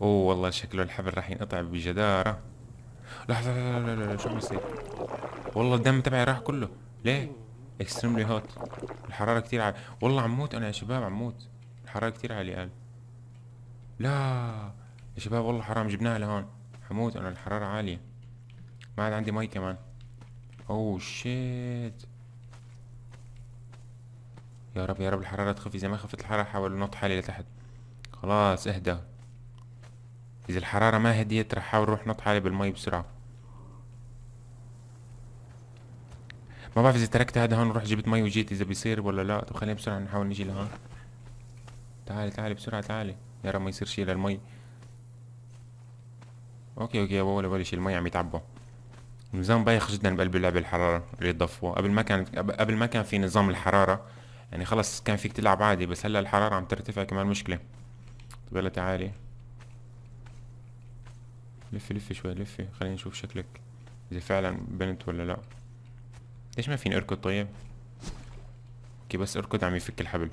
اوه والله شكله الحبل راح ينقطع بجدارة لحظة لا لا لا لا شو عم يصير والله الدم تبعي راح كله ليه اكستريملي هوت الحرارة كتير عالية والله عم موت انا يا شباب عم موت الحرارة كتير عالية قال لا يا شباب والله حرام جبناها لهون حموت انا الحرارة عالية ما عاد عندي مي كمان اوه شيت يا رب يا رب الحرارة تخفي زي ما خفت الحرارة حاول نط حالي لتحت خلاص اهدى إذا الحرارة ما هديت راح أحاول أروح نط حالي بالمي بسرعة ما بعرف إذا تركت هذا هون وروح جبت مي وجيت إذا بيصير ولا لا طب خلينا بسرعة نحاول نجي لهون تعالي تعالي بسرعة تعالي يا رب ما يصير شي للمي اوكي اوكي ولا ولا شي المي عم يتعبى نظام بايخ جدا بقلب اللعبة الحرارة اللي ضفوه قبل ما كان قبل ما كان في نظام الحرارة يعني خلص كان فيك تلعب عادي بس هلا الحرارة عم ترتفع كمان مشكلة طيب يلا تعالي لفي لفي شوي لفي خلينا نشوف شكلك اذا فعلا بنت ولا لا ليش ما فيني اركض طيب اوكي بس اركض عم يفك الحبل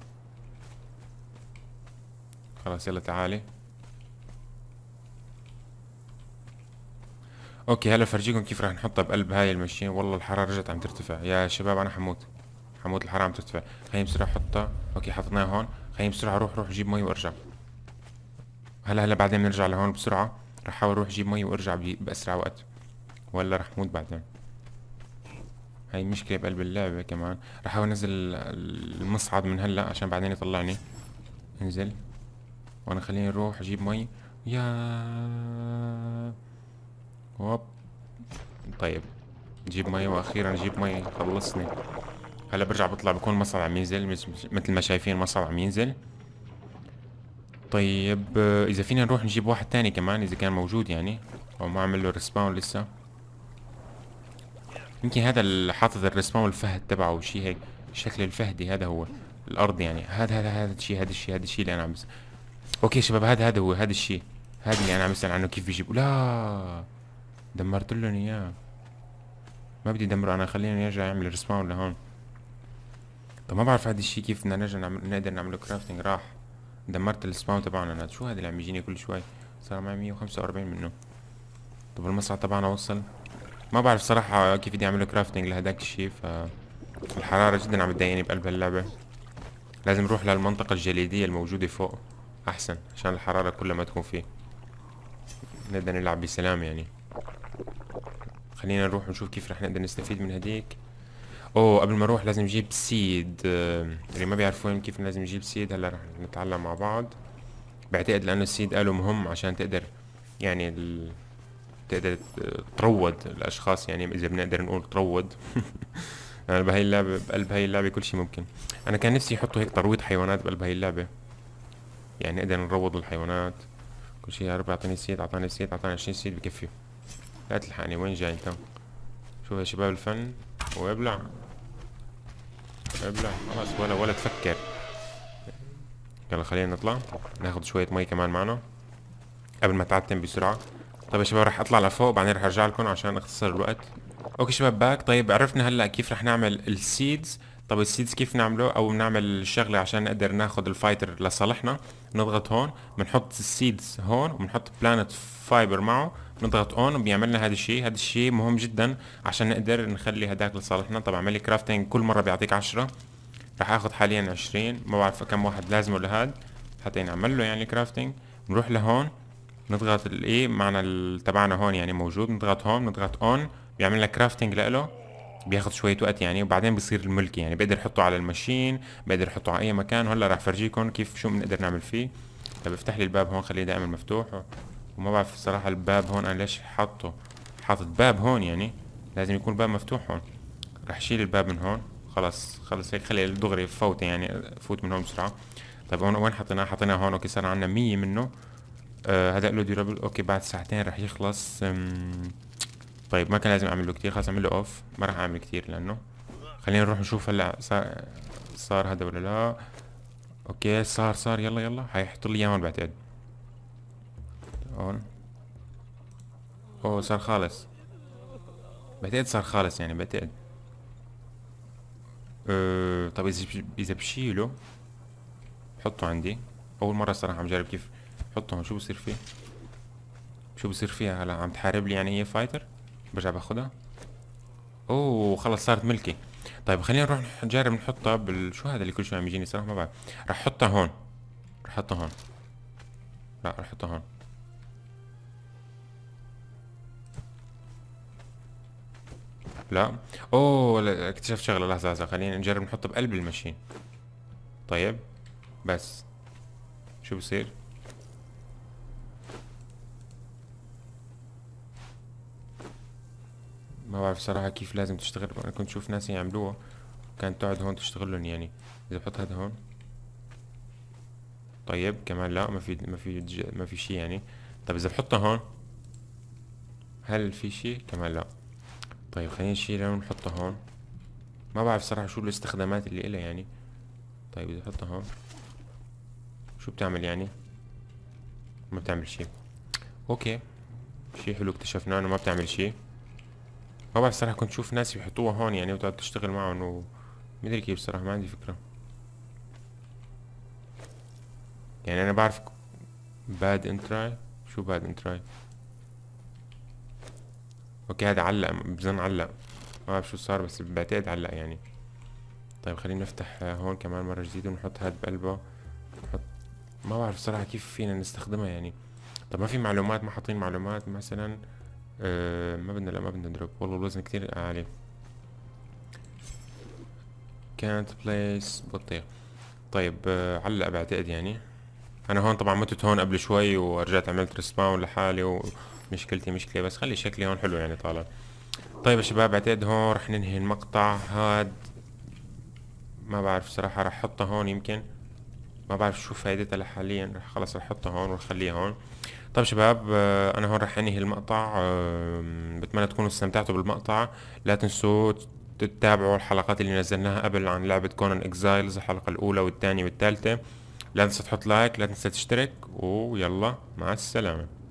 خلاص يلا تعالي اوكي هلا فرجيكم كيف راح نحطها بقلب هاي المشين والله الحرارة رجعت عم ترتفع يا شباب انا حموت حموت الحراره عم تدفع خليني بسرعه احطها اوكي حطيناها هون خليني بسرعه اروح روح جيب مي وارجع هلا هلا بعدين بنرجع لهون بسرعه رح احاول اروح جيب مي وارجع باسرع وقت ولا رح موت بعدين هاي مشكله بقلب اللعبه كمان رح احاول انزل المصعد من هلا عشان بعدين يطلعني انزل وانا خليني اروح اجيب مي يا هوب طيب جيب مي واخيرا جيب مي خلصني هلا برجع بطلع بكون مصعد عم ينزل مثل ما شايفين مصعد عم ينزل طيب آه، اذا فينا نروح نجيب واحد تاني كمان اذا كان موجود يعني او ما عمل له ريسباون لسه يمكن هذا اللي حاطط الريسبون الفهد تبعه شيء هيك شكل الفهدي هذا هو الارض يعني هذا هذا هذا الشيء هذا الشيء هذا الشيء اللي انا عم بس اوكي شباب هذا هذا هو هذا الشيء هذا اللي انا عم بسال عنه كيف بيجيب لا دمرت لهم اياه ما بدي دمره انا خليني يرجع يعمل ريسباون لهون طب ما بعرف هاد الشي كيف بدنا نرجع نعمل نقدر نعمله كرافتنج راح دمرت السباون تبعنا انا شو هذا اللي عم يجيني كل شوي صار معي 145 منه طب المصعد تبعنا وصل ما بعرف صراحة كيف بدي اعمله كرافتنج لهداك الشي ف الحرارة جدا عم تضايقني بقلب هاللعبة لازم نروح للمنطقة الجليدية الموجودة فوق احسن عشان الحرارة كلها ما تكون فيه نقدر نلعب بسلام يعني خلينا نروح ونشوف كيف رح نقدر نستفيد من هديك اوه قبل ما اروح لازم اجيب سيد آه، اللي ما بيعرفون يعني كيف لازم اجيب سيد هلا رح نتعلم مع بعض بعتقد لانه السيد قالوا مهم عشان تقدر يعني ال... تقدر تروض الاشخاص يعني اذا بنقدر نقول تروض انا بهي اللعبه بقلب هي اللعبه كل شيء ممكن انا كان نفسي يحطوا هيك ترويض حيوانات بقلب هي اللعبه يعني نقدر نروض الحيوانات كل شيء يا رب اعطاني سيد اعطاني سيد اعطاني 20 سيد بكفي لا تلحقني وين جاي انت شوف يا شباب الفن وابلع ابلع خلاص ولا ولا تفكر يلا خلينا نطلع ناخد شوية مي كمان معنا قبل ما تعتم بسرعة طيب يا شباب رح اطلع لفوق بعدين رح ارجع لكم عشان اختصر الوقت اوكي شباب باك طيب عرفنا هلا كيف رح نعمل السيدز طب السيدز كيف نعمله او بنعمل الشغله عشان نقدر ناخد الفايتر لصالحنا نضغط هون بنحط السيدز هون وبنحط بلانت فايبر معه نضغط اون بيعمل لنا هذا الشيء هذا الشيء مهم جدا عشان نقدر نخلي هداك لصالحنا طبعا عملي كرافتنج كل مره بيعطيك عشرة راح اخذ حاليا عشرين ما بعرف كم واحد لازمه لهاد حتى نعمل له يعني كرافتنج نروح لهون نضغط الاي معنا تبعنا هون يعني موجود نضغط هون نضغط اون بيعمل لنا كرافتنج لإله بياخذ شويه وقت يعني وبعدين بصير الملكي يعني بقدر احطه على المشين بقدر احطه على اي مكان هلا راح افرجيكم كيف شو بنقدر نعمل فيه طب افتح لي الباب هون خليه دائما مفتوح وما بعرف الصراحه الباب هون انا ليش حاطه حاطط باب هون يعني لازم يكون الباب مفتوح هون راح اشيل الباب من هون خلص خلص هيك خلي دغري فوت يعني فوت من هون بسرعه طيب هون وين حطيناه حطيناه هون اوكي صار عندنا 100 منه آه هذا له ديورابل اوكي بعد ساعتين راح يخلص طيب ما كان لازم اعمل له كتير خلص اعمل له اوف ما راح اعمل كتير لانه خلينا نروح نشوف هلا صار صار هذا ولا لا اوكي صار صار يلا يلا حيحط لي اياه هون بعتقد هون اوه صار خالص بعتقد صار خالص يعني بعتقد أه طيب اذا اذا بشيله بحطه عندي اول مره صراحه عم جرب كيف بحطه هون شو بصير فيه شو بصير فيها هلا عم تحارب لي يعني هي فايتر برجع باخذها اوه خلص صارت ملكي طيب خلينا نروح نجرب نحطها بال شو هذا اللي كل شوي عم يجيني صراحه ما بعرف رح احطها هون رح احطها هون لا رح احطها هون لا اوه اكتشفت شغله لحظه لحظه خلينا نجرب نحطها بقلب المشين طيب بس شو بصير ما بعرف صراحة كيف لازم تشتغل أنا كنت شوف ناس يعملوها كانت تقعد هون تشتغلن يعني إذا بحط هذا هون طيب كمان لا ما في ما في ما في شيء يعني طيب إذا بحطها هون هل في شيء كمان لا طيب خلينا نشيلها ونحطها هون ما بعرف صراحة شو الاستخدامات اللي إلها يعني طيب إذا بحطها هون شو بتعمل يعني ما بتعمل شيء اوكي شيء حلو اكتشفناه انه ما بتعمل شيء ما بعرف صراحة كنت شوف ناس يحطوها هون يعني وتقعد تشتغل معهم و مدري كيف صراحة ما عندي فكرة يعني انا بعرف باد انتراي شو باد انتراي اوكي هذا علق بظن علق ما بعرف شو صار بس بعتقد علق يعني طيب خلينا نفتح هون كمان مرة جديدة ونحط هاد بقلبه نحط ما بعرف صراحة كيف فينا نستخدمها يعني طب ما في معلومات ما حاطين معلومات مثلا آه مبنى لا مبنى دروب والله الوزن كتير عالي كانت بليس بطيخ طيب على آه، علق بعتقد يعني انا هون طبعا متت هون قبل شوي ورجعت عملت ريسباون لحالي ومشكلتي مشكله بس خلي شكلي هون حلو يعني طالع طيب يا شباب بعتقد هون رح ننهي المقطع هاد ما بعرف صراحه رح احطه هون يمكن ما بعرف شو فائدتها لحاليا رح خلص رح احطه هون وخليه هون طيب شباب آه، انا هون رح انهي المقطع آه، بتمنى تكونوا استمتعتوا بالمقطع لا تنسوا تتابعوا الحلقات اللي نزلناها قبل عن لعبة كونان اكزايلز الحلقة الاولى والثانية والثالثة لا تنسى تحط لايك لا تنسى تشترك ويلا مع السلامة